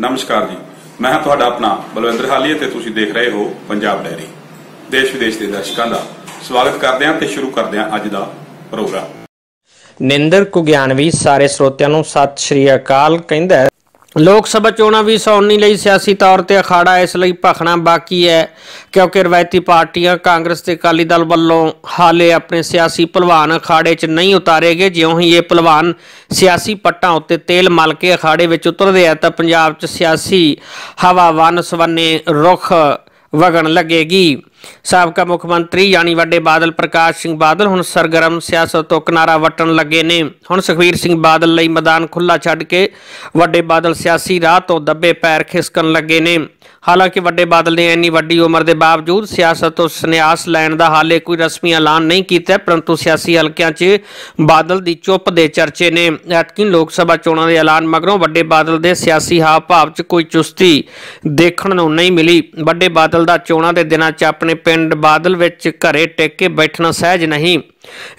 ਨਮਸਕਾਰ ਜੀ ਮੈਂ ਹਾਂ ਤੁਹਾਡਾ ਆਪਣਾ ਬਲਵਿੰਦਰ ਹਾਲੀ ਤੇ ਤੁਸੀਂ ਦੇਖ ਰਹੇ ਹੋ ਪੰਜਾਬ ਡੈਰੀ ਦੇਸ਼ ਵਿਦੇਸ਼ ਦੇ ਦਰਸ਼ਕਾਂ ਦਾ ਸਵਾਗਤ ਕਰਦੇ ਹਾਂ ਤੇ ਸ਼ੁਰੂ ਕਰਦੇ ਹਾਂ ਅੱਜ ਦਾ ਪ੍ਰੋਗਰਾਮ ਨਿੰਦਰ ਕੁਗਿਆਨਵੀ ਸਾਰੇ ਸਰੋਤਿਆਂ ਨੂੰ ਸਤਿ ਸ਼੍ਰੀ ਅਕਾਲ ਕਹਿੰਦਾ ਲੋਕ ਸਭਾ ਚੋਣਾਂ ਵੀ 2019 ਲਈ ਸਿਆਸੀ ਤੌਰ ਤੇ ਅਖਾੜਾ ਇਸ ਲਈ ਭਖਣਾ ਬਾਕੀ ਹੈ ਕਿਉਂਕਿ ਰਵਾਇਤੀ ਪਾਰਟੀਆਂ ਕਾਂਗਰਸ ਤੇ ਅਕਾਲੀ ਦਲ ਵੱਲੋਂ ਹਾਲੇ ਆਪਣੇ ਸਿਆਸੀ ਪਹਿਲਵਾਨ ਅਖਾੜੇ 'ਚ ਨਹੀਂ ਉਤਾਰੇਗੇ ਜਿਉਂ ਹੀ ਇਹ ਪਹਿਲਵਾਨ ਸਿਆਸੀ ਪੱਟਾਂ ਉੱਤੇ ਤੇਲ ਮਲ ਕੇ ਅਖਾੜੇ ਵਿੱਚ ਉਤਰਦੇ ਆ ਤਾਂ ਪੰਜਾਬ 'ਚ ਸਿਆਸੀ ਹਵਾ ਵਨ ਸਵੰਨੇ ਰੁੱਖ ਵਗਣ ਲੱਗੇਗੀ ਸਾਬਕਾ ਮੁੱਖ ਮੰਤਰੀ ਯਾਨੀ ਵੱਡੇ ਬਾਦਲ ਪ੍ਰਕਾਸ਼ ਸਿੰਘ ਬਾਦਲ ਹੁਣ ਸਰਗਰਮ ਸਿਆਸਤ ਤੋਂ ਕਿਨਾਰਾ ਵਟਣ ਲੱਗੇ ਨੇ ਹੁਣ ਸੁਖਵੀਰ ਸਿੰਘ ਬਾਦਲ ਲਈ ਮੈਦਾਨ ਖੁੱਲਾ ਛੱਡ ਕੇ ਵੱਡੇ ਬਾਦਲ ਸਿਆਸੀ ਰਾਹ ਤੋਂ ਦੱਬੇ ਪੈਰ ਖਿਸਕਣ ਲੱਗੇ ਨੇ ਹਾਲਾਂਕਿ ਵੱਡੇ ਬਾਦਲ ਨੇ ਇੰਨੀ ਵੱਡੀ ਉਮਰ ਦੇ ਬਾਵਜੂਦ ਸਿਆਸਤ ਤੋਂ ਸੰਨਿਆਸ ਲੈਣ ਦਾ ਹਾਲੇ ਕੋਈ ਰਸਮੀ ਐਲਾਨ ਨਹੀਂ ਕੀਤਾ ਪਰੰਤੂ ਸਿਆਸੀ ਹਲਕਿਆਂ 'ਚ ਬਾਦਲ ਦੀ ਚੁੱਪ ਦੇ ਚਰਚੇ ਨੇ ਐਤਕੀ ਲੋਕ ਸਭਾ ਚੋਣਾਂ ਦੇ ਐਲਾਨ ਮਗਰੋਂ ਵੱਡੇ ਬਾਦਲ ਦੇ ਸਿਆਸੀ ਹਾਵ ਭਾਵ 'ਚ ਕੋਈ ਚੁਸਤੀ ਦੇਖਣ ਨੂੰ ਨਹੀਂ ਮਿਲੀ ਵੱਡੇ ਬਾਦਲ ਦਾ ਚੋਣਾਂ ਦੇ ਦਿਨਾਂ 'ਚ ਆਪਣੇ ਆਪਣੇ ਪਿੰਡ ਬਾਦਲ ਵਿੱਚ ਘਰੇ ਟਿਕ ਕੇ ਬੈਠਣਾ ਸਹਿਜ ਨਹੀਂ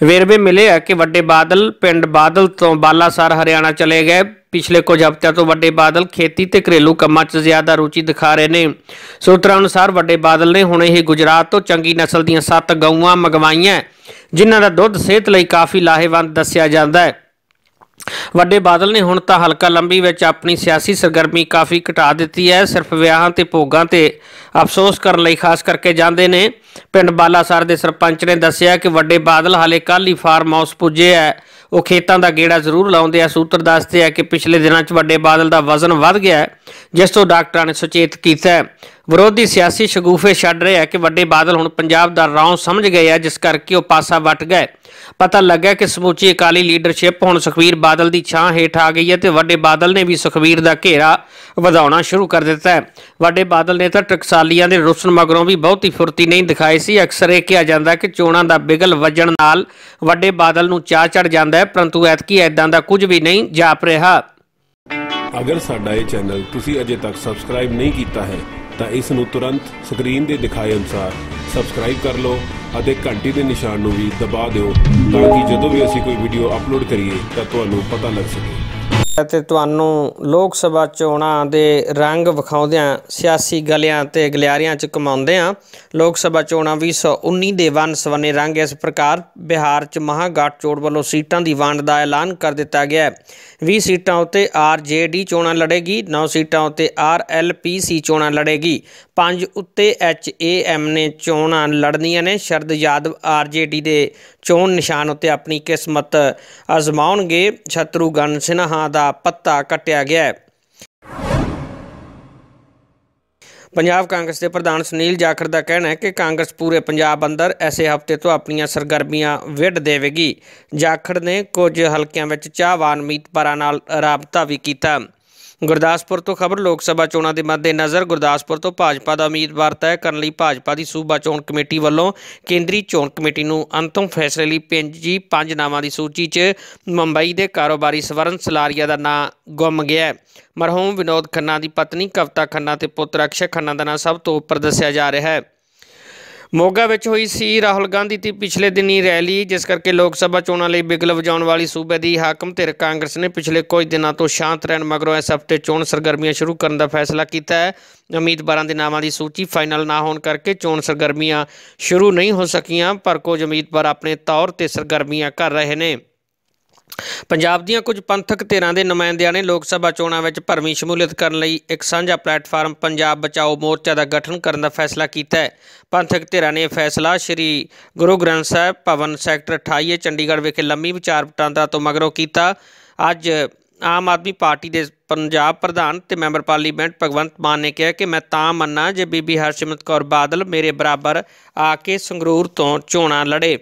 ਵੇਰਵੇ ਮਿਲੇ ਆ ਕਿ ਵੱਡੇ ਬਾਦਲ ਪਿੰਡ ਬਾਦਲ ਤੋਂ ਬਾਲਾਸਰ ਹਰਿਆਣਾ ਚਲੇ ਗਏ ਪਿਛਲੇ ਕੁਝ ਹਫ਼ਤਿਆਂ ਤੋਂ ਵੱਡੇ ਬਾਦਲ ਖੇਤੀ ਤੇ ਘਰੇਲੂ ਕੰਮਾਂ 'ਚ ਜ਼ਿਆਦਾ ਰੁਚੀ ਦਿਖਾ ਰਹੇ ਨੇ ਸੂਤਰਾਂ ਅਨੁਸਾਰ ਵੱਡੇ ਬਾਦਲ ਨੇ ਹੁਣੇ ਹੀ ਗੁਜਰਾਤ ਤੋਂ ਚੰਗੀ ਨਸਲ ਦੀਆਂ 7 ਗਊਆਂ ਮੰਗਵਾਈਆਂ ਜਿਨ੍ਹਾਂ ਦਾ ਦੁੱਧ ਸਿਹਤ ਲਈ ਕਾਫੀ ਲਾਹੇਵੰਦ ਦੱਸਿਆ ਜਾਂਦਾ ਹੈ ਵੱਡੇ ਬਾਦਲ ਨੇ ਹੁਣ ਤਾਂ ਹਲਕਾ ਲੰਬੀ ਵਿੱਚ ਆਪਣੀ ਸਿਆਸੀ ਸਰਗਰਮੀ ਕਾਫੀ ਘਟਾ ਦਿੱਤੀ ਹੈ ਸਿਰਫ ਵਿਆਹਾਂ ਤੇ ਭੋਗਾਂ ਤੇ ਅਫਸੋਸ ਕਰਨ ਲਈ ਖਾਸ ਕਰਕੇ ਜਾਂਦੇ ਨੇ ਪਿੰਡ ਬਾਲਾਸਰ ਦੇ ਸਰਪੰਚ ਨੇ ਦੱਸਿਆ ਕਿ ਵੱਡੇ ਬਾਦਲ ਹਾਲੇ ਕੱਲ ਹੀ ਫਾਰਮ ਹਾਊਸ ਪੁੱਜੇ ਆ ਉਹ ਖੇਤਾਂ ਦਾ ਗੇੜਾ ਜ਼ਰੂਰ ਲਾਉਂਦੇ ਆ ਸੂਤਰ ਦੱਸਦੇ ਆ ਕਿ ਪਿਛਲੇ ਦਿਨਾਂ 'ਚ ਵੱਡੇ ਬਾਦਲ ਦਾ ਵਜ਼ਨ ਵੱਧ ਗਿਆ ਜਿਸ ਤੋਂ ਡਾਕਟਰਾਂ ਨੇ ਸੁਚੇਤ ਕੀਤਾ ਵਿਰੋਧੀ ਸਿਆਸੀ ਸ਼ਗੂਫੇ ਛੱਡ ਰਹੇ ਆ ਕਿ ਵੱਡੇ ਬਾਦਲ ਹੁਣ ਪੰਜਾਬ ਦਾ ਰੌਂ ਸਮਝ ਗਏ ਆ ਜਿਸ ਕਰਕੇ ਉਹ ਪਾਸਾ ਵਟ ਗਏ ਪਤਾ ਲੱਗਾ ਕਿ ਸਮੂਚੀ ਅਕਾਲੀ ਲੀਡਰਸ਼ਿਪ ਹੁਣ ਸੁਖਵੀਰ ਬਾਦਲ ਦੀ ਛਾਂ ਹੇਠ ਆ ਗਈ ਹੈ ਤੇ ਵੱਡੇ ਬਾਦਲ ਨੇ ਵੀ ਸੁਖਵੀਰ ਦਾ ਘੇਰਾ ਵਧਾਉਣਾ ਸ਼ੁਰੂ ਕਰ ਦਿੱਤਾ ਹੈ ਵੱਡੇ ਬਾਦਲ ਨੇ ਤਾਂ ਟਕਸਾਲੀਆਂ ਦੇ ਰੁਸਨ ਮਗਰੋਂ ਵੀ ਬਹੁਤੀ ਫੁਰਤੀ ਨਹੀਂ ਦਿਖਾਈ ਸੀ ਅਕਸਰ ਇਹ ਕਿਹਾ ਜਾਂਦਾ ਕਿ ਚੋਣਾਂ ਦਾ ਬਿਗਲ ਵੱਜਣ ਨਾਲ ਵੱਡੇ ਬਾਦਲ ਨੂੰ ਚਾਹ ਚੜ ਜਾਂਦਾ ਹੈ ਪਰੰਤੂ ਐਤਕੀ ਐਦਾਂ ਦਾ ਕੁਝ ਵੀ ਨਹੀਂ ਜਾਪ ਰਿਹਾ ਅਗਰ ਸਾਡਾ ਇਹ ਚੈਨਲ ਤੁਸੀਂ ਅਜੇ ਤੱਕ ਸਬਸਕ੍ਰਾਈਬ ਨਹੀਂ ਕੀਤਾ ਹੈ ਤਾਂ ਇਸ ਨੂੰ ਤੁਰੰਤ ਸਕਰੀਨ ਦੇ ਦਿਖਾਏ ਅਨੁਸਾਰ ਸਬਸਕ੍ਰਾਈਬ ਕਰ ਲਓ ਅਤੇ ਘੰਟੀ ਦੇ ਨਿਸ਼ਾਨ ਨੂੰ ਵੀ ਦਬਾ ਦਿਓ ਤਾਂ ਕਿ ਜਦੋਂ ਵੀ ਅਸੀਂ ਕੋਈ ਵੀਡੀਓ ਅਪਲੋਡ ਕਰੀਏ ਤਾਂ ਤੁਹਾਨੂੰ ਪਤਾ ਲੱਗ ਸਕੇ ਤੇ ਤੁਹਾਨੂੰ ਲੋਕ ਸਭਾ ਚੋਣਾਂ ਦੇ ਰੰਗ ਵਿਖਾਉਂਦਿਆਂ ਸਿਆਸੀ ਗਲਿਆਂ ਤੇ ਗਲਿਆਰੀਆਂ 'ਚ ਕਮਾਉਂਦਿਆਂ ਲੋਕ ਸਭਾ ਚੋਣਾਂ 2019 ਦੇ ਵਨ ਸਵਨੇ ਰੰਗ ਇਸ ਪ੍ਰਕਾਰ ਬਿਹਾਰ 'ਚ ਮਹਾਗਾਟ ਚੋੜ ਵੱਲੋਂ ਸੀਟਾਂ ਦੀ ਵੰਡ ਦਾ ਐਲਾਨ ਕਰ ਦਿੱਤਾ ਗਿਆ ਹੈ 20 ਸੀਟਾਂ ਉਤੇ ਆਰਜੇਡੀ ਚੋਣਾਂ ਲੜੇਗੀ 9 ਸੀਟਾਂ ਉਤੇ ਆਰਐਲਪੀਸੀ ਚੋਣਾਂ ਲੜੇਗੀ 5 ਉੱਤੇ ਐਚਏਐਮ ਨੇ ਚੋਣਾਂ ਲੜਨੀਆਂ ਨੇ ਸ਼ਰਦ ਯਾਦਵ ਆਰਜੇਡੀ ਦੇ ਚੋਣ ਨਿਸ਼ਾਨ ਉਤੇ ਆਪਣੀ ਕਿਸਮਤ ਅਜ਼ਮਾਉਣਗੇ ਗਨ ਸਿਨਹਾ ਦਾ ਦਾ ਪੱਤਾ ਕੱਟਿਆ ਗਿਆ ਹੈ ਪੰਜਾਬ ਕਾਂਗਰਸ ਦੇ ਪ੍ਰਧਾਨ ਸੁਨੀਲ ਜਾਖੜ ਦਾ ਕਹਿਣਾ ਹੈ ਕਿ ਕਾਂਗਰਸ ਪੂਰੇ ਪੰਜਾਬ ਅੰਦਰ ਐਸੇ ਹਫਤੇ ਤੋਂ ਆਪਣੀਆਂ ਸਰਗਰਮੀਆਂ ਵਿੱਢ ਦੇਵੇਗੀ ਜਾਖੜ ਨੇ ਕੁਝ ਹਲਕਿਆਂ ਵਿੱਚ ਚਾਹਵਾਨ ਮੀਤਪਾਰਾਂ ਨਾਲ ਰਾਬਤਾ ਵੀ ਕੀਤਾ ਗੁਰਦਾਸਪੁਰ ਤੋਂ ਖਬਰ ਲੋਕ ਸਭਾ ਚੋਣਾਂ ਦੇ ਮੱਦੇਨਜ਼ਰ ਗੁਰਦਾਸਪੁਰ ਤੋਂ ਭਾਜਪਾ ਦਾ ਉਮੀਦਵਾਰ ਤੈਅ ਕਰਨ ਲਈ ਭਾਜਪਾ ਦੀ ਸੂਬਾ ਚੋਣ ਕਮੇਟੀ ਵੱਲੋਂ ਕੇਂਦਰੀ ਚੋਣ ਕਮੇਟੀ ਨੂੰ ਅੰਤਮ ਫੈਸਲੇ ਲਈ ਜੀ ਪੰਜ ਨਾਵਾਂ ਦੀ ਸੂਚੀ 'ਚ ਮੁੰਬਈ ਦੇ ਕਾਰੋਬਾਰੀ ਸਵਰਨ ਸਲਾਰੀਆ ਦਾ ਨਾਂ ਗੁੰਮ ਗਿਆ ਹੈ ਮਰਹੂਮ ਵਿਨੋਦ ਖੰਨਾ ਦੀ ਪਤਨੀ ਕਵਤਾ ਖੰਨਾ ਤੇ ਪੁੱਤਰ ਅਕਸ਼ੇ ਖੰਨਾ ਦਾ ਨਾਂ ਸਭ ਤੋਂ ਉੱਪਰ ਦੱਸਿਆ ਜਾ ਰਿਹਾ ਹੈ ਮੋਗਾ ਵਿੱਚ ਹੋਈ ਸੀ ਰਾਹੁਲ ਗਾਂਧੀ ਦੀ ਪਿਛਲੇ ਦਿਨੀ ਰੈਲੀ ਜਿਸ ਕਰਕੇ ਲੋਕ ਸਭਾ ਚੋਣਾਂ ਲਈ ਬਿਗਲ ਵਜਾਉਣ ਵਾਲੀ ਸੂਬੇ ਦੀ ਹਾਕਮ ਧਿਰ ਕਾਂਗਰਸ ਨੇ ਪਿਛਲੇ ਕੁਝ ਦਿਨਾਂ ਤੋਂ ਸ਼ਾਂਤ ਰਹਿਣ ਮਗਰੋਂ ਇਸ ਹਫ਼ਤੇ ਚੋਣ ਸਰਗਰਮੀਆਂ ਸ਼ੁਰੂ ਕਰਨ ਦਾ ਫੈਸਲਾ ਕੀਤਾ ਹੈ ਉਮੀਦਵਾਰਾਂ ਦੇ ਨਾਵਾਂ ਦੀ ਸੂਚੀ ਫਾਈਨਲ ਨਾ ਹੋਣ ਕਰਕੇ ਚੋਣ ਸਰਗਰਮੀਆਂ ਸ਼ੁਰੂ ਨਹੀਂ ਹੋ ਸਕੀਆਂ ਪਰ ਕੁਝ ਉਮੀਦਵਾਰ ਆਪਣੇ ਤੌਰ ਤੇ ਸਰਗਰਮੀਆਂ ਕਰ ਰਹੇ ਨੇ ਪੰਜਾਬ ਦੀਆਂ ਕੁਝ ਪੰਥਕ ਧਿਰਾਂ ਦੇ ਨੁਮਾਇੰਦਿਆਂ ਨੇ ਲੋਕ ਸਭਾ ਚੋਣਾਂ ਵਿੱਚ ਭਰਵੀਂ ਸ਼ਮੂਲੀਅਤ ਕਰਨ ਲਈ ਇੱਕ ਸਾਂਝਾ ਪਲੇਟਫਾਰਮ ਪੰਜਾਬ ਬਚਾਓ ਮੋਰਚਾ ਦਾ ਗਠਨ ਕਰਨ ਦਾ ਫੈਸਲਾ ਕੀਤਾ ਹੈ ਪੰਥਕ ਧਿਰਾਂ ਨੇ ਇਹ ਫੈਸਲਾ ਸ੍ਰੀ ਗੁਰੂ ਗ੍ਰੰਥ ਸਾਹਿਬ ਭਵਨ ਸੈਕਟਰ 28 ਚੰਡੀਗੜ੍ਹ ਵਿਖੇ ਲੰਮੀ ਵਿਚਾਰ ਵਟਾਂਦਰਾ ਤੋਂ ਮਗਰੋਂ ਕੀਤਾ ਅੱਜ ਆਮ ਆਦਮੀ ਪਾਰਟੀ ਦੇ ਪੰਜਾਬ ਪ੍ਰਧਾਨ ਤੇ ਮੈਂਬਰ ਪਾਰਲੀਮੈਂਟ ਭਗਵੰਤ ਮਾਨ ਨੇ ਕਿਹਾ ਕਿ ਮੈਂ ਤਾਂ ਮੰਨਾਂ ਜੇ ਬੀਬੀ ਹਰਸ਼ਿਮਤ ਕੌਰ ਬਾਦਲ ਮੇਰੇ ਬਰਾਬਰ ਆ ਕੇ ਸੰਗਰੂਰ ਤੋਂ ਚੋਣਾਂ ਲੜੇ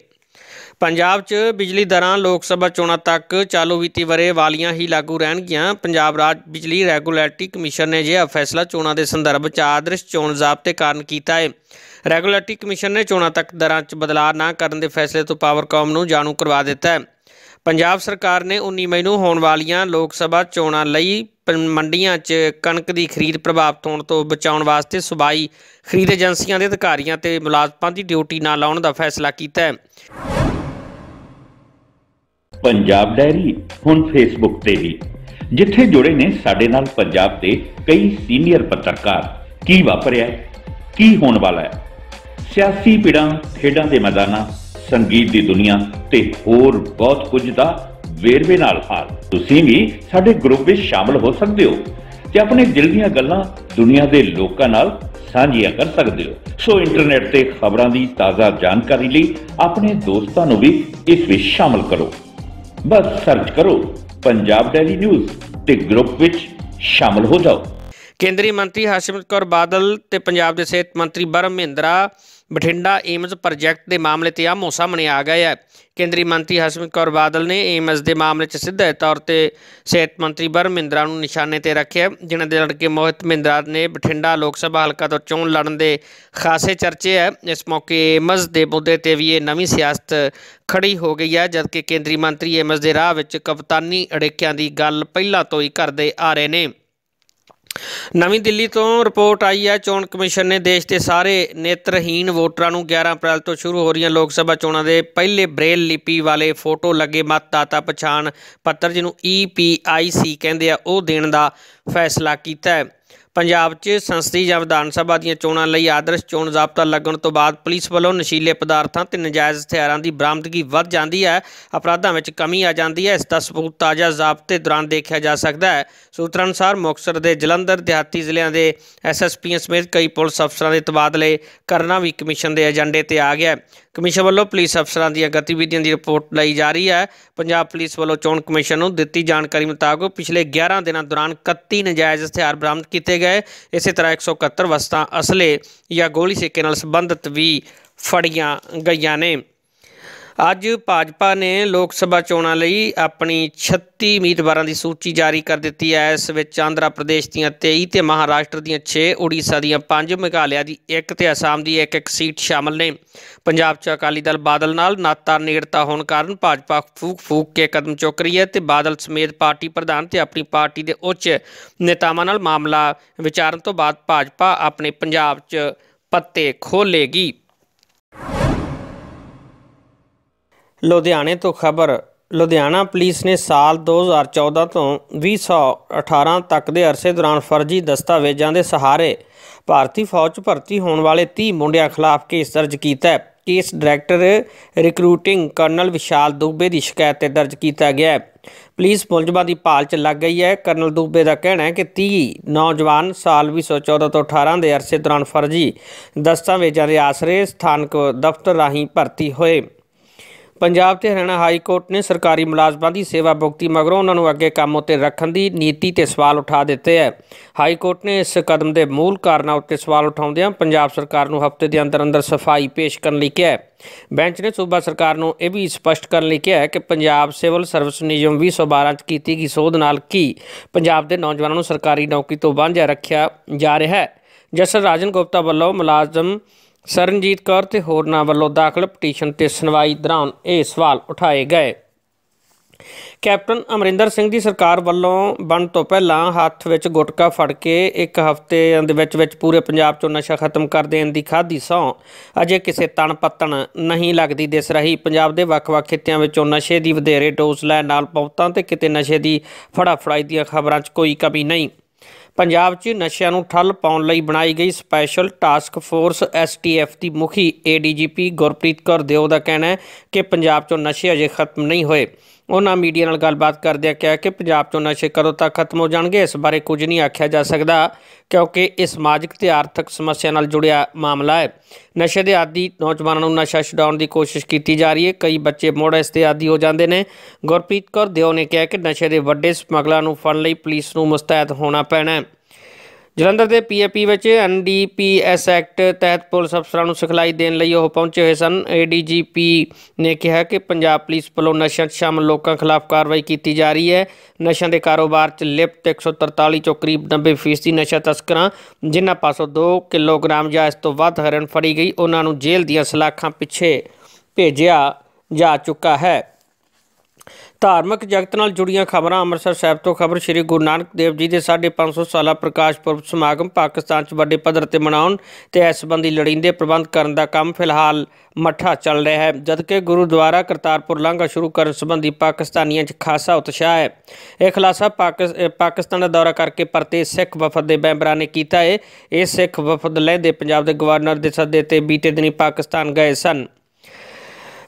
ਪੰਜਾਬ 'ਚ ਬਿਜਲੀ ਦਰਾਂ ਲੋਕ ਸਭਾ ਚੋਣਾਂ ਤੱਕ ਚਾਲੂ ਵਿੱਤੀ ਵਰੇ ਵਾਲੀਆਂ ਹੀ ਲਾਗੂ ਰਹਿਣਗੀਆਂ ਪੰਜਾਬ ਰਾਜ ਬਿਜਲੀ ਰੈਗੂਲੇਟਰੀ ਕਮਿਸ਼ਨ ਨੇ ਇਹ ਫੈਸਲਾ ਚੋਣਾਂ ਦੇ ਸੰਦਰਭ 'ਚ ਆਦਰਸ਼ ਚੋਣ ਜ਼ਾਬਤੇ ਕਾਰਨ ਕੀਤਾ ਹੈ ਰੈਗੂਲੇਟਰੀ ਕਮਿਸ਼ਨ ਨੇ ਚੋਣਾਂ ਤੱਕ ਦਰਾਂ 'ਚ ਬਦਲਾਅ ਨਾ ਕਰਨ ਦੇ ਫੈਸਲੇ ਤੋਂ ਪਾਵਰਕਾਮ ਨੂੰ ਜਾਣੂ ਕਰਵਾ ਦਿੱਤਾ ਹੈ ਪੰਜਾਬ ਸਰਕਾਰ ਨੇ 19 ਮਈ ਨੂੰ ਹੋਣ ਵਾਲੀਆਂ ਲੋਕ ਸਭਾ ਚੋਣਾਂ ਲਈ ਮੰਡੀਆਂ 'ਚ ਕਣਕ ਦੀ ਖਰੀਦ ਪ੍ਰਭਾਵਿਤ ਹੋਣ ਤੋਂ ਬਚਾਉਣ ਵਾਸਤੇ ਸੁਬਾਈ ਖਰੀਦ ਏਜੰਸੀਆਂ ਦੇ ਅਧਿਕਾਰੀਆਂ ਤੇ ਮੁਲਾਜ਼ਮਾਂ ਦੀ ਡਿਊਟੀ ਨਾ ਲਾਉਣ ਦਾ ਫੈਸਲਾ ਕੀਤਾ ਹੈ ਪੰਜਾਬ ਡਾਇਰੀ ਹੁਣ ਫੇਸਬੁੱਕ ਤੇ ਵੀ ਜਿੱਥੇ ਜੁੜੇ ਨੇ ਸਾਡੇ ਨਾਲ ਪੰਜਾਬ ਦੇ ਕਈ ਸੀਨੀਅਰ ਪੱਤਰਕਾਰ ਕੀ ਵਾਪਰਿਆ ਕੀ ਹੋਣ ਵਾਲਾ ਹੈ ਸਿਆਸੀ ਪਿੜਾਂ ਖੇਡਾਂ ਦੇ ਮੈਦਾਨਾਂ ਸੰਗੀਤ ਦੀ ਦੁਨੀਆ ਤੇ ਹੋਰ ਬਹੁਤ ਕੁਝ ਦਾ ਵੇਰਵੇ ਨਾਲ ਹਾਲ ਤੁਸੀਂ ਵੀ ਸਾਡੇ ਗਰੁੱਪ ਵਿੱਚ ਸ਼ਾਮਲ ਹੋ ਸਕਦੇ ਹੋ ਤੇ ਆਪਣੇ ਦਿਲ ਦੀਆਂ ਗੱਲਾਂ ਦੁਨੀਆ ਦੇ ਲੋਕਾਂ ਨਾਲ ਸਾਂਝੀਆਂ ਕਰ ਸਕਦੇ ਹੋ ਸੋ ਇੰਟਰਨੈਟ ਤੇ ਖਬਰਾਂ ਦੀ ਤਾਜ਼ਾ ਜਾਣਕਾਰੀ ਲਈ ਆਪਣੇ ਦੋਸਤਾਂ ਨੂੰ ਵੀ ਇਸ ਵਿੱਚ ਸ਼ਾਮਲ ਕਰੋ ਬਸ ਸਰਚ ਕਰੋ ਪੰਜਾਬ ਡੈਲੀ ਨਿਊਜ਼ ਤੇ ਗਰੁੱਪ ਵਿੱਚ ਸ਼ਾਮਲ ਹੋ ਜਾਓ ਕੇਂਦਰੀ ਮੰਤਰੀ ਹਰਸਿਮਰਤ ਕੌਰ ਬਾਦਲ ਤੇ ਪੰਜਾਬ ਦੇ ਸਿਹਤ ਮੰਤਰੀ ਬਰਮ ਮਹਿੰਦਰਾ ਬਠਿੰਡਾ ਏਮਜ਼ ਪ੍ਰੋਜੈਕਟ ਦੇ ਮਾਮਲੇ ਤੇ ਆਮੋ ਸਾਹਮਣੇ ਆ ਗਏ ਹੈ ਕੇਂਦਰੀ ਮੰਤਰੀ ਹਰਸਿਮਰਤ ਕੌਰ ਬਾਦਲ ਨੇ ਏਮਜ਼ ਦੇ ਮਾਮਲੇ 'ਚ ਸਿੱਧੇ ਤੌਰ ਤੇ ਸਿਹਤ ਮੰਤਰੀ ਬਰਮ ਮਹਿੰਦਰਾ ਨੂੰ ਨਿਸ਼ਾਨੇ ਤੇ ਰੱਖਿਆ ਜਿਨ੍ਹਾਂ ਦੇ ਲੜਕੇ ਮੋਹਿਤ ਮਹਿੰਦਰਾ ਨੇ ਬਠਿੰਡਾ ਲੋਕ ਸਭਾ ਹਲਕਾ ਤੋਂ ਚੋਣ ਲੜਨ ਦੇ ਖਾਸੇ ਚਰਚੇ ਹੈ ਇਸ ਮੌਕੇ ਏਮਜ਼ ਦੇ ਮੁੱਦੇ ਤੇ ਵੀ ਇਹ ਨਵੀਂ ਸਿਆਸਤ ਖੜੀ ਹੋ ਗਈ ਹੈ ਜਦਕਿ ਕੇਂਦਰੀ ਮੰਤਰੀ ਏਮਜ਼ ਦੇ ਰਾਹ ਵਿੱਚ ਕਪਤਾਨੀ ਅੜੇਕਿਆਂ ਦੀ ਗੱਲ ਪਹਿਲਾਂ ਤੋਂ ਹੀ ਕਰਦੇ ਆ ਰਹੇ ਨੇ ਨਵੀਂ ਦਿੱਲੀ ਤੋਂ ਰਿਪੋਰਟ ਆਈ ਹੈ ਚੋਣ ਕਮਿਸ਼ਨ ਨੇ ਦੇਸ਼ ਦੇ ਸਾਰੇ ਨੇਤਰਹੀਨ ਵੋਟਰਾਂ ਨੂੰ 11 ਅਪ੍ਰੈਲ ਤੋਂ ਸ਼ੁਰੂ ਹੋ ਰਹੀਆਂ ਲੋਕ ਸਭਾ ਚੋਣਾਂ ਦੇ ਪਹਿਲੇ ਬ੍ਰੇਲ ਲਿਪੀ ਵਾਲੇ ਫੋਟੋ ਲੱਗੇ ਮਤਦਾਤਾ ਪਛਾਣ ਪੱਤਰ ਜਿਹਨੂੰ EPIC ਕਹਿੰਦੇ ਆ ਉਹ ਦੇਣ ਦਾ ਫੈਸਲਾ ਕੀਤਾ ਹੈ ਪੰਜਾਬ 'ਚ ਸੰਸਦੀ ਜਾਂ ਵਿਧਾਨ ਸਭਾ ਦੀਆਂ ਚੋਣਾਂ ਲਈ ਆਦਰਸ਼ ਚੋਣ ਜ਼ਾਬਤਾ ਲੱਗਣ ਤੋਂ ਬਾਅਦ ਪੁਲਿਸ ਵੱਲੋਂ ਨਸ਼ੀਲੇ ਪਦਾਰਥਾਂ ਤੇ ਨਜਾਇਜ਼ ਹਥਿਆਰਾਂ ਦੀ ਬਰਾਮਦਗੀ ਵੱਧ ਜਾਂਦੀ ਹੈ ਅਪਰਾਧਾਂ ਵਿੱਚ ਕਮੀ ਆ ਜਾਂਦੀ ਹੈ ਇਸ ਦਾ ਸਬੂਤ ਤਾਜ਼ਾ ਜ਼ਾਬਤੇ ਦੌਰਾਨ ਦੇਖਿਆ ਜਾ ਸਕਦਾ ਹੈ ਸੂਤਰਾਂ ਅਨੁਸਾਰ ਮੁਕਸਰ ਦੇ ਜਲੰਧਰ ਦਿਹਾਤੀ ਜ਼ਿਲ੍ਹਿਆਂ ਦੇ ਐਸਐਸਪੀਆਂ ਸਮੇਤ ਕਈ ਪੁਲਿਸ ਅਫਸਰਾਂ ਦੇ ਤਬਾਦਲੇ ਕਰਨਾ ਵੀ ਕਮਿਸ਼ਨ ਦੇ ਏਜੰਡੇ ਤੇ ਆ ਗਿਆ ਕਮਿਸ਼ਨ ਵੱਲੋਂ ਪੁਲਿਸ ਅਫਸਰਾਂ ਦੀਆਂ ਗਤੀਵਿਧੀਆਂ ਦੀ ਰਿਪੋਰਟ ਲਈ ਜਾ ਰਹੀ ਹੈ ਪੰਜਾਬ ਪੁਲਿਸ ਵੱਲੋਂ ਚੋਣ ਕਮਿਸ਼ਨ ਨੂੰ ਦਿੱਤੀ ਜਾਣਕਾਰੀ ਮੁਤਾਬਕ ਪਿਛਲੇ 11 ਦਿਨਾਂ ਦੌਰਾਨ 31 ਨਜਾਇਜ਼ ਹਥਿਆਰ ਬਰਾਮਦ ਕੀਤੇ ਫੜੇ ਗਏ ਇਸੇ ਤਰ੍ਹਾਂ 171 ਵਸਤਾਂ ਅਸਲੇ ਜਾਂ ਗੋਲੀ ਸਿੱਕੇ ਨਾਲ ਸੰਬੰਧਿਤ ਵੀ ਫੜੀਆਂ ਗਈਆਂ ਨੇ ਅੱਜ ਭਾਜਪਾ ਨੇ ਲੋਕ ਸਭਾ ਚੋਣਾਂ ਲਈ ਆਪਣੀ 36 ਉਮੀਦਵਾਰਾਂ ਦੀ ਸੂਚੀ ਜਾਰੀ ਕਰ ਦਿੱਤੀ ਹੈ ਇਸ ਵਿੱਚ ਆਂਧਰਾ ਪ੍ਰਦੇਸ਼ ਦੀਆਂ 23 ਤੇ ਮਹਾਰਾਸ਼ਟਰ ਦੀਆਂ 6 ਓਡੀਸ਼ਾ ਦੀਆਂ 5 ਮੇਘਾਲਿਆ ਦੀ 1 ਤੇ ਅਸਾਮ ਦੀ 1-1 ਸੀਟ ਸ਼ਾਮਲ ਨੇ ਪੰਜਾਬ 'ਚ ਅਕਾਲੀ ਦਲ ਬਾਦਲ ਨਾਲ ਨਾਤਾ ਨੇੜਤਾ ਹੋਣ ਕਾਰਨ ਭਾਜਪਾ ਫੂਕ ਫੂਕ ਕੇ ਕਦਮ ਚੁੱਕ ਰਹੀ ਹੈ ਤੇ ਬਾਦਲ ਸਮੇਤ ਪਾਰਟੀ ਪ੍ਰਧਾਨ ਤੇ ਆਪਣੀ ਪਾਰਟੀ ਦੇ ਉੱਚ ਨੇਤਾਵਾਂ ਨਾਲ ਮਾਮਲਾ ਵਿਚਾਰਨ ਤੋਂ ਬਾਅਦ ਭਾਜਪਾ ਆਪਣੇ ਪੰਜਾਬ 'ਚ ਪੱਤੇ ਖੋਲੇਗੀ ਲੁਧਿਆਣੇ ਤੋਂ ਖਬਰ ਲੁਧਿਆਣਾ ਪੁਲਿਸ ਨੇ ਸਾਲ 2014 ਤੋਂ 2018 ਤੱਕ ਦੇ ਅਰਸੇ ਦੌਰਾਨ ਫਰਜ਼ੀ ਦਸਤਾਵੇਜ਼ਾਂ ਦੇ ਸਹਾਰੇ ਭਾਰਤੀ ਫੌਜ 'ਚ ਭਰਤੀ ਹੋਣ ਵਾਲੇ 30 ਮੁੰਡਿਆਂ ਖਿਲਾਫ ਕੇਸ ਦਰਜ ਕੀਤਾ ਹੈ case director recruiting colonel Vishal Dubey ਦੀ ਸ਼ਿਕਾਇਤ ਤੇ ਦਰਜ ਕੀਤਾ ਗਿਆ ਹੈ ਪੁਲਿਸ ਮੁਲਜ਼ਮਾਂ ਦੀ ਭਾਲ 'ਚ ਲੱਗ ਗਈ ਹੈ ਕਰਨਲ ਦੂਬੇ ਦਾ ਕਹਿਣਾ ਹੈ ਕਿ 30 ਨੌਜਵਾਨ ਸਾਲ 2014 ਤੋਂ 18 ਦੇ ਅਰਸੇ ਦੌਰਾਨ ਫਰਜ਼ੀ ਦਸਤਾਵੇਜ਼ਾਂ ਦੇ ਆਸਰੇ ਸਥਾਨਕ ਦਫ਼ਤਰ ਰਾਹੀਂ ਭਰਤੀ ਹੋਏ ਪੰਜਾਬ ਤੇ ਹਰਿਆਣਾ ਹਾਈ ਕੋਰਟ ਨੇ ਸਰਕਾਰੀ ਮੁਲਾਜ਼ਮਾਂ ਦੀ ਸੇਵਾ ਭੁਗਤੀ ਮਗਰੋਂ ਉਹਨਾਂ ਨੂੰ ਅੱਗੇ ਕੰਮ ਉੱਤੇ ਰੱਖਣ ਦੀ ਨੀਤੀ ਤੇ ਸਵਾਲ ਉਠਾ ਦਿੱਤੇ ਹੈ ਹਾਈ ਕੋਰਟ ਨੇ ਇਸ ਕਦਮ ਦੇ ਮੂਲ ਕਾਰਨਾਂ ਉੱਤੇ ਸਵਾਲ ਉਠਾਉਂਦਿਆਂ ਪੰਜਾਬ ਸਰਕਾਰ ਨੂੰ ਹਫ਼ਤੇ ਦੇ ਅੰਦਰ ਅੰਦਰ ਸਫਾਈ ਪੇਸ਼ ਕਰਨ ਲਈ ਕਿਹਾ ਹੈ ਬੈਂਚ ਨੇ ਸੂਬਾ ਸਰਕਾਰ ਨੂੰ ਇਹ ਵੀ ਸਪਸ਼ਟ ਕਰਨ ਲਈ ਕਿਹਾ ਹੈ ਕਿ ਪੰਜਾਬ ਸਿਵਲ ਸਰਵਿਸ ਨਿਯਮ 2012 ਚ ਕੀਤੀ ਗਈ ਸੋਧ ਨਾਲ ਕੀ ਪੰਜਾਬ ਦੇ ਨੌਜਵਾਨਾਂ ਨੂੰ ਸਰਕਾਰੀ ਨੌਕਰੀ ਤੋਂ ਵਾਂਝਾ ਰੱਖਿਆ ਜਾ ਰਿਹਾ ਹੈ ਜਸਰ ਰਾਜਨ ਗੁਪਤਾ ਵੱਲੋਂ ਮੁਲਾਜ਼ਮ ਸਰਨਜੀਤ ਕੌਰ ਤੇ ਹੋਰਨਾਂ ਵੱਲੋਂ ਦਾਖਲ ਪਟੀਸ਼ਨ ਤੇ ਸੁਣਵਾਈ ਦੌਰਾਨ ਇਹ ਸਵਾਲ ਉਠਾਏ ਗਏ ਕੈਪਟਨ ਅਮਰਿੰਦਰ ਸਿੰਘ ਦੀ ਸਰਕਾਰ ਵੱਲੋਂ ਬਣ ਤੋਂ ਪਹਿਲਾਂ ਹੱਥ ਵਿੱਚ ਗੁਟਕਾ ਫੜ ਕੇ ਇੱਕ ਹਫ਼ਤੇ ਦੇ ਵਿੱਚ ਵਿੱਚ ਪੂਰੇ ਪੰਜਾਬ 'ਚੋਂ ਨਸ਼ਾ ਖਤਮ ਕਰ ਦੇਣ ਦੀ ਖਾਦੀ ਸੌ ਅਜੇ ਕਿਸੇ ਤਣ ਪੱਤਣ ਨਹੀਂ ਲੱਗਦੀ ਦਿਸ ਰਹੀ ਪੰਜਾਬ ਦੇ ਵੱਖ-ਵੱਖ ਖੇਤਿਆਂ ਵਿੱਚੋਂ ਨਸ਼ੇ ਦੀ ਵਧੇਰੇ ਡੋਜ਼ ਲੈਣ ਨਾਲ ਬਹੁਤਾਂ ਤੇ ਕਿਤੇ ਨਸ਼ੇ ਦੀ ਫੜਾ ਫੜਾਈ ਦੀਆਂ ਖਬਰਾਂ 'ਚ ਕੋਈ ਕਮੀ ਨਹੀਂ ਪੰਜਾਬ 'ਚ ਨਸ਼ਿਆਂ ਨੂੰ ਠੱਲ ਪਾਉਣ ਲਈ ਬਣਾਈ ਗਈ ਸਪੈਸ਼ਲ ਟਾਸਕ ਫੋਰਸ ਐਸਟੀਐਫ ਦੀ ਮੁਖੀ ਏਡੀਜੀਪੀ ਗੁਰਪ੍ਰੀਤ ਕੌਰ ਦਿਓ ਦਾ ਕਹਿਣਾ ਹੈ ਕਿ ਪੰਜਾਬ 'ਚੋਂ ਨਸ਼ੇ ਅਜੇ ਖਤਮ ਨਹੀਂ ਹੋਏ ਉਹਨਾਂ ਮੀਡੀਆ ਨਾਲ ਗੱਲਬਾਤ ਕਰਦੇ ਕਿਹਾ ਕਿ ਪੰਜਾਬ 'ਚੋਂ ਨਸ਼ੇ ਕਦੋਂ ਤੱਕ ਖਤਮ ਹੋ ਜਾਣਗੇ ਇਸ ਬਾਰੇ ਕੁਝ ਨਹੀਂ ਆਖਿਆ ਜਾ ਸਕਦਾ ਕਿਉਂਕਿ ਇਹ ਸਮਾਜਿਕ ਤੇ ਆਰਥਿਕ ਸਮੱਸਿਆ ਨਾਲ ਜੁੜਿਆ ਮਾਮਲਾ ਹੈ ਨਸ਼ੇ ਦੇ ਆਦੀ ਨੌਜਵਾਨਾਂ ਨੂੰ ਨਸ਼ਾ ਛਡਾਉਣ ਦੀ ਕੋਸ਼ਿਸ਼ ਕੀਤੀ ਜਾ ਰਹੀ ਹੈ ਕਈ ਬੱਚੇ ਮੋੜ ਇਸ ਤੇ ਆਦੀ ਹੋ ਜਾਂਦੇ ਨੇ ਗੁਰਪ੍ਰੀਤ ਕੌਰ ਦਿਓ ਨੇ ਕਿਹਾ ਕਿ ਨਸ਼ੇ ਦੇ ਵੱਡੇ ਸਮਗਲਰਾਂ ਨੂੰ ਫੜਨ ਲਈ ਪੁਲਿਸ ਨੂੰ ਮੁਸਤੈਦ ਹੋਣਾ ਪੈਣਾ ਹੈ ਜਲੰਧਰ ਦੇ ਪੀਐਪੀ ਵਿੱਚ ਐਨਡੀਪੀਐਸ ਐਕਟ ਤਹਿਤ ਪੁਲਿਸ ਅਫਸਰਾਂ ਨੂੰ ਸਿਖਲਾਈ ਦੇਣ ਲਈ ਉਹ ਪਹੁੰਚੇ ਹੋਏ ਸਨ ਏਡੀਜੀਪੀ ਨੇ ਕਿਹਾ ਕਿ ਪੰਜਾਬ ਪੁਲਿਸ ਵੱਲੋਂ ਨਸ਼ਿਆਂ 'ਚ ਸ਼ਾਮਲ ਲੋਕਾਂ ਖਿਲਾਫ ਕਾਰਵਾਈ ਕੀਤੀ ਜਾ ਰਹੀ ਹੈ ਨਸ਼ਿਆਂ ਦੇ ਕਾਰੋਬਾਰ 'ਚ ਲਿਪਤ 143 ਚੋਂ ਕਰੀਬ 90% ਨਸ਼ਾ ਤਸਕਰਾਂ ਜਿਨ੍ਹਾਂ ਪਾਸੋਂ 2 ਕਿਲੋਗ੍ਰਾਮ ਜਾਂ ਇਸ ਤੋਂ ਵੱਧ ਹਰਨ ਫੜੀ ਗਈ ਉਹਨਾਂ ਨੂੰ ਜੇਲ੍ਹ ਦੀਆਂ ਸਲਾਖਾਂ ਪਿੱਛੇ ਭੇਜਿਆ ਜਾ ਚੁੱਕਾ ਹੈ ਧਾਰਮਿਕ ਜਗਤ ਨਾਲ ਜੁੜੀਆਂ ਖਬਰਾਂ ਅੰਮ੍ਰਿਤਸਰ ਸਾਹਿਬ ਤੋਂ ਖਬਰ ਸ੍ਰੀ ਗੁਰੂ ਨਾਨਕ ਦੇਵ ਜੀ ਦੇ 550 ਸਾਲਾ ਪ੍ਰਕਾਸ਼ ਪੁਰਬ ਸਮਾਗਮ ਪਾਕਿਸਤਾਨ 'ਚ ਵੱਡੇ ਪੱਧਰ ਤੇ ਮਨਾਉਣ ਤੇ ਇਸ ਸੰਬੰਧੀ ਲੜੀਂਦੇ ਪ੍ਰਬੰਧ ਕਰਨ ਦਾ ਕੰਮ ਫਿਲਹਾਲ ਮੱਠਾ ਚੱਲ ਰਿਹਾ ਹੈ ਜਦਕਿ ਗੁਰਦੁਆਰਾ ਕਰਤਾਰਪੁਰ ਲਾਂਘਾ ਸ਼ੁਰੂ ਕਰਨ ਸੰਬੰਧੀ ਪਾਕਿਸਤਾਨੀਆਂ 'ਚ ਖਾਸਾ ਉਤਸ਼ਾਹ ਹੈ ਇਹ ਖਲਾਸਾ ਪਾਕਿਸਤਾਨ ਦਾ ਦੌਰਾ ਕਰਕੇ ਪਰਤੇ ਸਿੱਖ ਵਫਦ ਦੇ ਮੈਂਬਰਾਂ ਨੇ ਕੀਤਾ ਹੈ ਇਹ ਸਿੱਖ ਵਫਦ ਲੈਦੇ ਪੰਜਾਬ ਦੇ ਗਵਰਨਰ ਦੇ ਸੱਦੇ ਤੇ ਬੀਤੇ ਦਿਨੀ ਪਾਕਿਸਤਾਨ ਗਏ ਸਨ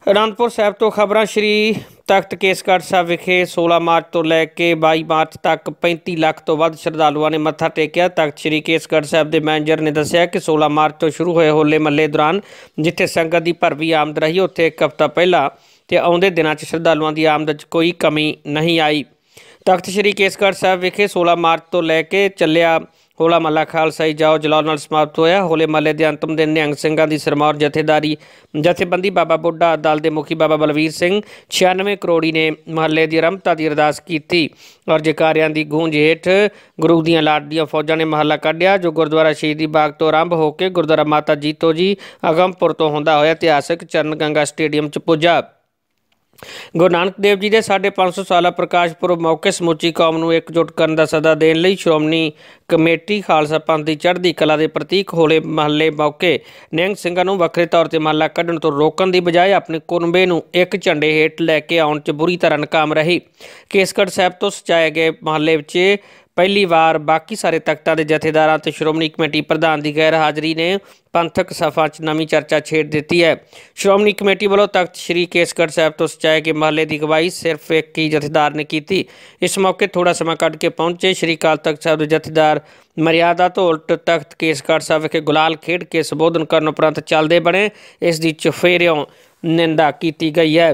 ਅਨੰਦਪੁਰ ਸਾਹਿਬ ਤੋਂ ਖਬਰਾਂ ਸ਼੍ਰੀ ਤਖਤ ਕੇਸਗੜ੍ਹ ਸਾਹਿਬ ਵਿਖੇ 16 ਮਾਰਚ ਤੋਂ ਲੈ ਕੇ 22 ਮਾਰਚ ਤੱਕ 35 ਲੱਖ ਤੋਂ ਵੱਧ ਸ਼ਰਧਾਲੂਆਂ ਨੇ ਮੱਥਾ ਟੇਕਿਆ ਤਖਤ ਸ਼੍ਰੀ ਕੇਸਗੜ੍ਹ ਸਾਹਿਬ ਦੇ ਮੈਨੇਜਰ ਨੇ ਦੱਸਿਆ ਕਿ 16 ਮਾਰਚ ਤੋਂ ਸ਼ੁਰੂ ਹੋਏ ਹੋਲੇ ਮੱਲੇ ਦੌਰਾਨ ਜਿੱਥੇ ਸੰਗਤ ਦੀ ਭਰਵੀਂ ਆਮਦ ਰਹੀ ਉੱਥੇ ਇੱਕ ਹਫ਼ਤਾ ਪਹਿਲਾਂ ਤੇ ਆਉਂਦੇ ਦਿਨਾਂ 'ਚ ਸ਼ਰਧਾਲੂਆਂ ਦੀ ਆਮਦ 'ਚ ਕੋਈ ਕਮੀ ਨਹੀਂ ਆਈ ਤਖਤ ਸ਼੍ਰੀ ਕੇਸਗੜ੍ਹ ਸਾਹਿਬ ਵਿਖੇ 16 ਮਾਰਚ ਤੋਂ ਲੈ ਕੇ ਚੱਲਿਆ ਹੋਲਾ ਮੱਲਾ ਖਾਲਸਾ ਹੀ ਜਾਓ ਜਲਾਲ ਨਾਲ ਸਮਾਪਤ ਹੋਇਆ ਹੋਲੇ ਮਹੱਲੇ ਦੇ ਅੰਤਮ ਦਿਨ ਨਿਹੰਗ ਸਿੰਘਾਂ ਦੀ ਸਰਮੌਰ ਜਥੇਦਾਰੀ ਜਥੇਬੰਦੀ ਬਾਬਾ ਬੁੱਢਾ ਦਲ ਦੇ ਮੁਖੀ ਬਾਬਾ ਬਲਵੀਰ ਸਿੰਘ 96 ਕਰੋੜੀ ਨੇ ਮਹੱਲੇ ਦੀ ਰਮਤਾ ਦੀ ਅਰਦਾਸ ਕੀਤੀ ਔਰ ਜਕਾਰਿਆਂ ਦੀ ਗੂੰਜ ਹੇਠ ਗੁਰੂ ਦੀਆਂ ਦੀਆਂ ਫੌਜਾਂ ਨੇ ਮਹੱਲਾ ਕੱਢਿਆ ਜੋ ਗੁਰਦੁਆਰਾ ਸ਼ਹੀਦੀ ਬਾਗ ਤੋਂ ਆਰੰਭ ਹੋ ਕੇ ਗੁਰਦੁਆਰਾ ਮਾਤਾ ਜੀਤੋ ਜੀ ਅਗੰਪੁਰ ਤੋਂ ਹੁੰਦਾ ਹੋਇਆ ਇਤਿਹਾਸਕ ਚਰਨ ਗੰਗਾ ਸਟੇਡੀਅਮ 'ਚ ਪੁੱਜਾ ਗੁਰੂ ਨਾਨਕ ਦੇਵ ਜੀ ਦੇ 550 ਸਾਲਾ ਪ੍ਰਕਾਸ਼ ਪੁਰਬ ਮੌਕੇ ਸਮੁੱਚੀ ਕੌਮ ਨੂੰ ਇਕਜੁੱਟ ਕਰਨ ਦਾ ਸੱਦਾ ਦੇਣ ਲਈ ਸ਼੍ਰੋਮਣੀ ਕਮੇਟੀ ਖਾਲਸਾ ਪੰਥ ਦੀ ਚੜ੍ਹਦੀ ਕਲਾ ਦੇ ਪ੍ਰਤੀਕ ਹੋਲੇ ਮਹੱਲੇ ਮੌਕੇ ਨਿਹੰਗ ਸਿੰਘਾਂ ਨੂੰ ਵੱਖਰੇ ਤੌਰ ਤੇ ਮਾਲਾ ਕੱਢਣ ਤੋਂ ਰੋਕਣ ਦੀ ਬਜਾਏ ਆਪਣੇ ਕੁਨਬੇ ਨੂੰ ਇੱਕ ਝੰਡੇ ਹੇਠ ਲੈ ਕੇ ਆਉਣ 'ਚ ਬੁਰੀ ਤਰ੍ਹਾਂ ਨਕਾਮ ਰਹੀ ਕੇਸਗੜ੍ਹ ਸਾਹਿਬ ਤੋਂ ਸਚਾਏ ਗਏ ਮਹੱਲੇ ਵਿੱਚ ਪਹਿਲੀ ਵਾਰ ਬਾਕੀ ਸਾਰੇ ਤਖਤਾਂ ਦੇ ਜਥੇਦਾਰਾਂ ਤੇ ਸ਼੍ਰੋਮਣੀ ਕਮੇਟੀ ਪ੍ਰਧਾਨ ਦੀ ਗੈਰ ਹਾਜ਼ਰੀ ਨੇ ਪੰਥਕ ਸਫਾ 'ਚ ਨਵੀਂ ਚਰਚਾ ਛੇੜ ਦਿੱਤੀ ਹੈ ਸ਼੍ਰੋਮਣੀ ਕਮੇਟੀ ਵੱਲੋਂ ਤਖਤ ਸ੍ਰੀ ਕੇਸਕਰ ਸਾਹਿਬ ਤੋਂ ਸਚਾਏ ਕੇ ਮਹੱਲੇ ਦੀ ਗਵਾਹੀ ਸਿਰਫ ਇੱਕ ਹੀ ਜਥੇਦਾਰ ਨੇ ਕੀਤੀ ਇਸ ਮੌਕੇ ਥੋੜਾ ਸਮਾਂ ਕੱਢ ਕੇ ਪਹੁੰਚੇ ਸ੍ਰੀ ਕਾਲ ਤਖਤ ਸਾਹਿਬ ਦੇ ਜਥੇਦਾਰ ਮਰਿਆਦਾ ਤੋਂ ਉਲਟ ਤਖਤ ਕੇਸਕਰ ਸਾਹਿਬ ਵਿਖੇ ਗੁਲਾਲ ਖੇਡ ਕੇ ਸੰਬੋਧਨ ਕਰਨ ਉਪਰੰਤ ਚੱਲਦੇ ਬਣੇ ਇਸ ਦੀ ਚਫੇਰਿਓਂ ਨਿੰਦਾ ਕੀਤੀ ਗਈ ਹੈ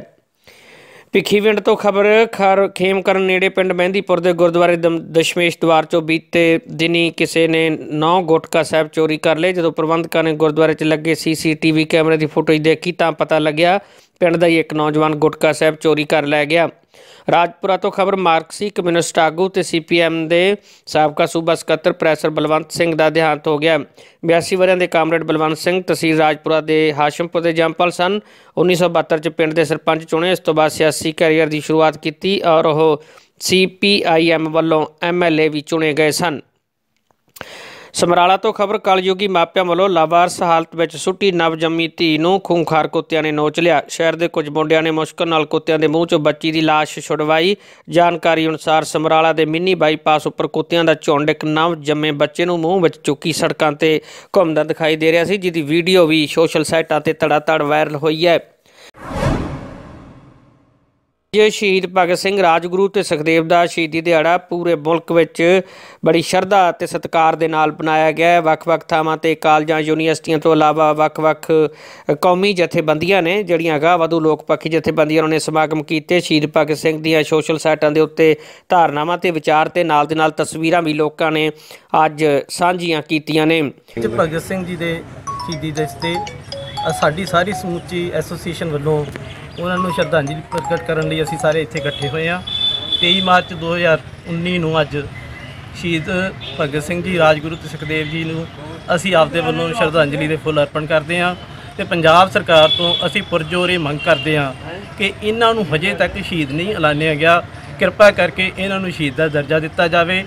ਭਿੱਖੀਵਿੰਡ ਤੋਂ ਖਬਰ ਖਰ ਕਰਨ ਨੇੜੇ ਪਿੰਡ ਮਹਿੰਦੀਪੁਰ ਦੇ ਗੁਰਦੁਆਰੇ ਦਸ਼ਮੇਸ਼ ਦਵਾਰ ਚੋਂ ਬੀਤੇ ਦਿਨੀ ਕਿਸੇ ਨੇ ਨੌ ਗੁਟਕਾ ਸਾਹਿਬ ਚੋਰੀ ਕਰ ਲਏ ਜਦੋਂ ਪ੍ਰਬੰਧਕਾਂ ਨੇ ਗੁਰਦੁਆਰੇ 'ਚ ਲੱਗੇ ਸੀਸੀਟੀਵੀ ਕੈਮਰੇ ਦੀ ਫੁਟੇਜ ਦੇਖੀ ਤਾਂ ਪਤਾ ਲੱਗਿਆ ਪਿੰਡ ਦਾ ਹੀ ਇੱਕ ਨੌਜਵਾਨ ਗੁਟਕਾ ਸਾਹਿਬ ਚੋਰੀ ਕਰ ਲੈ ਗਿਆ ਰਾਜਪੁਰਾ ਤੋਂ ਖਬਰ ਮਾਰਕਸੀ ਕਮਿਊਨਿਸਟ ਆਗੂ ਤੇ ਸੀਪੀਐਮ ਦੇ ਸਾਬਕਾ ਸੂਬਾ ਸਕੱਤਰ ਪ੍ਰੈਸਰ ਬਲਵੰਤ ਸਿੰਘ ਦਾ ਦੇਹਾਂਤ ਹੋ ਗਿਆ 82 ਵਰਿਆਂ ਦੇ ਕਾਮਰੇਡ ਬਲਵੰਤ ਸਿੰਘ ਤਹਿਸੀਲ ਰਾਜਪੁਰਾ ਦੇ ਹਾਸ਼ਮਪੁਰ ਦੇ ਜੰਪਲ ਸਨ 1972 ਚ ਪਿੰਡ ਦੇ ਸਰਪੰਚ ਚੁਣੇ ਇਸ ਤੋਂ ਬਾਅਦ ਸਿਆਸੀ ਕੈਰੀਅਰ ਦੀ ਸ਼ੁਰੂਆਤ ਕੀਤੀ ਔਰ ਉਹ ਸੀਪੀਆਈਐਮ ਵੱਲੋਂ ਐਮਐਲਏ ਵੀ ਚੁਣੇ ਗਏ ਸਨ ਸਮਰਾਲਾ ਤੋਂ ਖਬਰ ਕਲਯੁਗੀ ਮਾਪਿਆਂ ਵੱਲੋਂ ਲਾਵਾਰਸ ਹਾਲਤ ਵਿੱਚ ਸੁੱਟੀ ਨਵਜੰਮੀ ਧੀ ਨੂੰ ਖੂੰਖਾਰ ਕੁੱਤਿਆਂ ਨੇ ਨੋਚ ਲਿਆ ਸ਼ਹਿਰ ਦੇ ਕੁਝ ਮੁੰਡਿਆਂ ਨੇ ਮੁਸ਼ਕਲ ਨਾਲ ਕੁੱਤਿਆਂ ਦੇ ਮੂੰਹ 'ਚੋਂ ਬੱਚੀ ਦੀ ਲਾਸ਼ ਛੁਡਵਾਈ ਜਾਣਕਾਰੀ ਅਨੁਸਾਰ ਸਮਰਾਲਾ ਦੇ ਮਿੰਨੀ ਬਾਈਪਾਸ ਉੱਪਰ ਕੁੱਤਿਆਂ ਦਾ ਝੁੰਡ ਇੱਕ ਨਵ ਜੰਮੇ ਬੱਚੇ ਨੂੰ ਮੂੰਹ ਵਿੱਚ ਚੁੱਕੀ ਸੜਕਾਂ ਤੇ ਘੁੰਮਦਾ ਦਿਖਾਈ ਦੇ ਰਿਹਾ ਸੀ ਜਿਹਦੀ ਵੀਡੀਓ ਵੀ ਸੋਸ਼ਲ ਸਾਈਟਾਂ ਤੇ ਧੜਾਧੜ ਵਾਇਰਲ ਹੋਈ ਹੈ ਅੱਜ ਸ਼ਹੀਦ ਭਗਤ ਸਿੰਘ ਰਾਜਗੁਰੂ ਤੇ ਸੁਖਦੇਵ ਦਾ ਸ਼ਹੀਦੀ ਦਿਹਾੜਾ ਪੂਰੇ ਮੁਲਕ ਵਿੱਚ ਬੜੀ ਸ਼ਰਧਾ ਤੇ ਸਤਿਕਾਰ ਦੇ ਨਾਲ ਮਨਾਇਆ ਗਿਆ ਹੈ ਵੱਖ-ਵੱਖ ਥਾਵਾਂ ਤੇ ਕਾਲਜਾਂ ਯੂਨੀਵਰਸਿਟੀਆਂ ਤੋਂ ਇਲਾਵਾ ਵੱਖ-ਵੱਖ ਕੌਮੀ ਜਥੇਬੰਦੀਆਂ ਨੇ ਜਿਹੜੀਆਂ ਗਾਵਾਧੂ ਲੋਕ ਪੱਖੀ ਜਥੇਬੰਦੀਆਂ ਉਹਨਾਂ ਨੇ ਸਮਾਗਮ ਕੀਤੇ ਸ਼ਹੀਦ ਭਗਤ ਸਿੰਘ ਦੀਆਂ ਸੋਸ਼ਲ ਸਾਈਟਾਂ ਦੇ ਉੱਤੇ ਧਾਰਨਾਵਾਂ ਤੇ ਵਿਚਾਰ ਤੇ ਨਾਲ ਦੇ ਨਾਲ ਤਸਵੀਰਾਂ ਵੀ ਲੋਕਾਂ ਨੇ ਅੱਜ ਸਾਂਝੀਆਂ ਕੀਤੀਆਂ ਨੇ ਭਗਤ ਸਿੰਘ ਜੀ ਦੇ ਸ਼ਹੀਦੀ ਦਿਵਸ ਤੇ ਸਾਡੀ ਸਾਰੀ ਸਮੁੱਚੀ ਐਸੋਸੀਏਸ਼ਨ ਵੱਲੋਂ ਉਹਨਾਂ ਨੂੰ ਸ਼ਰਧਾਂਜਲੀ ਪ੍ਰਗਟ ਕਰਨ ਲਈ ਅਸੀਂ ਸਾਰੇ ਇੱਥੇ ਇਕੱਠੇ ਹੋਏ ਆ 23 ਮਾਰਚ 2019 ਨੂੰ ਅੱਜ ਸ਼ਹੀਦ ਭਗਤ ਸਿੰਘ ਜੀ ਰਾਜਗੁਰੂ ਤੇ ਸੁਖਦੇਵ ਜੀ ਨੂੰ ਅਸੀਂ ਆਪਦੇ ਵੱਲੋਂ ਸ਼ਰਧਾਂਜਲੀ ਦੇ ਫੁੱਲ ਅਰਪਣ ਕਰਦੇ ਆ ਤੇ ਪੰਜਾਬ ਸਰਕਾਰ ਤੋਂ ਅਸੀਂ ਪੁਰਜੋਰੇ ਮੰਗ ਕਰਦੇ ਆ ਕਿ ਇਹਨਾਂ ਨੂੰ ਹਜੇ ਤੱਕ ਸ਼ਹੀਦ ਨਹੀਂ ਐਲਾਨਿਆ ਗਿਆ ਕਿਰਪਾ ਕਰਕੇ ਇਹਨਾਂ ਨੂੰ ਸ਼ਹੀਦ ਦਾ ਦਰਜਾ ਦਿੱਤਾ ਜਾਵੇ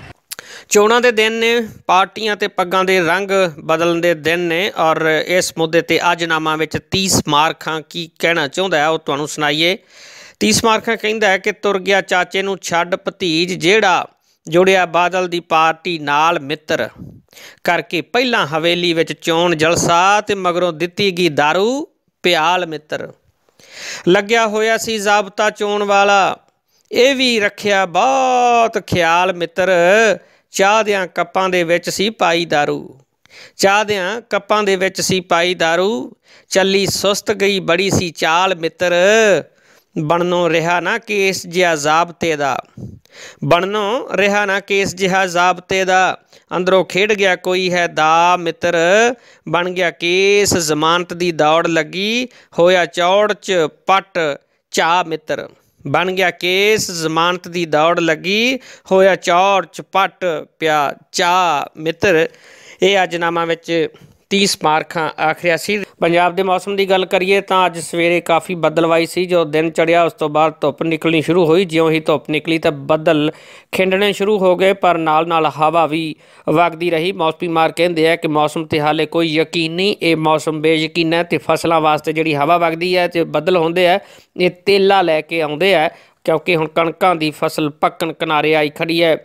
ਚੋਣਾਂ ਦੇ ਦਿਨ ਨੇ ਪਾਰਟੀਆਂ ਤੇ ਪੱਗਾਂ ਦੇ ਰੰਗ ਬਦਲਣ ਦੇ ਦਿਨ ਨੇ ਔਰ ਇਸ ਮੁੱਦੇ ਤੇ ਅੱਜ ਨਾਮਾ ਵਿੱਚ 30 ਮਾਰਖਾਂ ਕੀ ਕਹਿਣਾ ਚਾਹੁੰਦਾ ਹੈ ਉਹ ਤੁਹਾਨੂੰ ਸੁਣਾਈਏ 30 ਮਾਰਖਾਂ ਕਹਿੰਦਾ ਹੈ ਕਿ ਤੁਰ ਗਿਆ ਚਾਚੇ ਨੂੰ ਛੱਡ ਭਤੀਜ ਜਿਹੜਾ ਜੁੜਿਆ ਬਾਦਲ ਦੀ ਪਾਰਟੀ ਨਾਲ ਮਿੱਤਰ ਕਰਕੇ ਪਹਿਲਾਂ ਹਵੇਲੀ ਵਿੱਚ ਚੋਣ ਜਲਸਾ ਤੇ ਮਗਰੋਂ ਦਿੱਤੀ ਗਈ दारू ਪਿਆਲ ਮਿੱਤਰ ਲੱਗਿਆ ਹੋਇਆ ਸੀ ਜ਼ਾਬਤਾ ਚੋਣ ਵਾਲਾ ਇਹ ਵੀ ਰੱਖਿਆ ਬਹੁਤ ਖਿਆਲ ਮਿੱਤਰ ਚਾਹ ਦਿਆਂ ਕੱਪਾਂ ਦੇ ਵਿੱਚ ਸੀ ਪਾਈ दारू ਚਾਹ ਦਿਆਂ ਕੱਪਾਂ ਦੇ ਵਿੱਚ ਸੀ ਪਾਈ दारू ਚੱਲੀ ਸੁਸਤ ਗਈ ਬੜੀ ਸੀ ਚਾਲ ਮਿੱਤਰ ਬਣਨੋਂ ਰਿਹਾ ਨਾ ਕੇਸ ਜਿਹਾ ਜ਼ਾਬਤੇ ਦਾ ਬਣਨੋਂ ਰਿਹਾ ਨਾ ਕੇਸ ਜਿਹਾ ਜ਼ਾਬਤੇ ਦਾ ਅੰਦਰੋਂ ਖੇਡ ਗਿਆ ਕੋਈ ਹੈ ਦਾ ਮਿੱਤਰ ਬਣ ਗਿਆ ਕੇਸ ਜ਼ਮਾਨਤ ਦੀ ਦੌੜ ਲੱਗੀ ਹੋਇਆ ਚੌੜ ਚ ਪਟ ਚਾ ਮਿੱਤਰ ਬਣ ਗਿਆ ਕੇਸ ਜ਼ਮਾਨਤ ਦੀ ਦੌੜ ਲੱਗੀ ਹੋਇਆ ਚੌਰ ਚਪਟ ਪਿਆ ਚਾ ਮਿੱਤਰ ਇਹ ਅਜਨਾਮਾ ਵਿੱਚ 30 ਮਾਰਕਾਂ ਆਖਰਿਆ ਸੀ ਪੰਜਾਬ ਦੇ ਮੌਸਮ ਦੀ ਗੱਲ ਕਰੀਏ ਤਾਂ ਅੱਜ ਸਵੇਰੇ ਕਾਫੀ ਬੱਦਲਵਾਈ ਸੀ ਜੋ ਦਿਨ ਚੜਿਆ ਉਸ ਤੋਂ ਬਾਅਦ ਧੁੱਪ ਨਿਕਲਣੀ ਸ਼ੁਰੂ ਹੋਈ ਜਿਉਂ ਹੀ ਧੁੱਪ ਨਿਕਲੀ ਤਾਂ ਬੱਦਲ ਖਿੰਡਣੇ ਸ਼ੁਰੂ ਹੋ ਗਏ ਪਰ ਨਾਲ ਨਾਲ ਹਵਾ ਵੀ ਵਗਦੀ ਰਹੀ ਮੌਸਮੀ ਮਾਰ ਕਹਿੰਦੇ ਆ ਕਿ ਮੌਸਮ ਤੇ ਹਾਲੇ ਕੋਈ ਯਕੀਨ ਨਹੀਂ ਇਹ ਮੌਸਮ ਬੇਯਕੀਨ ਹੈ ਤੇ ਫਸਲਾਂ ਵਾਸਤੇ ਜਿਹੜੀ ਹਵਾ ਵਗਦੀ ਹੈ ਤੇ ਬੱਦਲ ਹੁੰਦੇ ਆ ਇਹ ਤੇਲਾ ਲੈ ਕੇ ਆਉਂਦੇ ਆ ਕਿਉਂਕਿ ਹੁਣ ਕਣਕਾਂ ਦੀ ਫਸਲ ਪੱਕਣ ਕਿਨਾਰੇ ਆਈ ਖੜੀ ਹੈ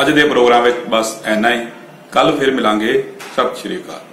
ਅੱਜ ਦੇ ਪ੍ਰੋਗਰਾਮ ਵਿੱਚ ਬਸ ਐਨਾ ਹੀ ਕੱਲ ਫਿਰ ਮਿਲਾਂਗੇ ਸਤਿ ਸ਼੍ਰੀ ਅਕਾਲ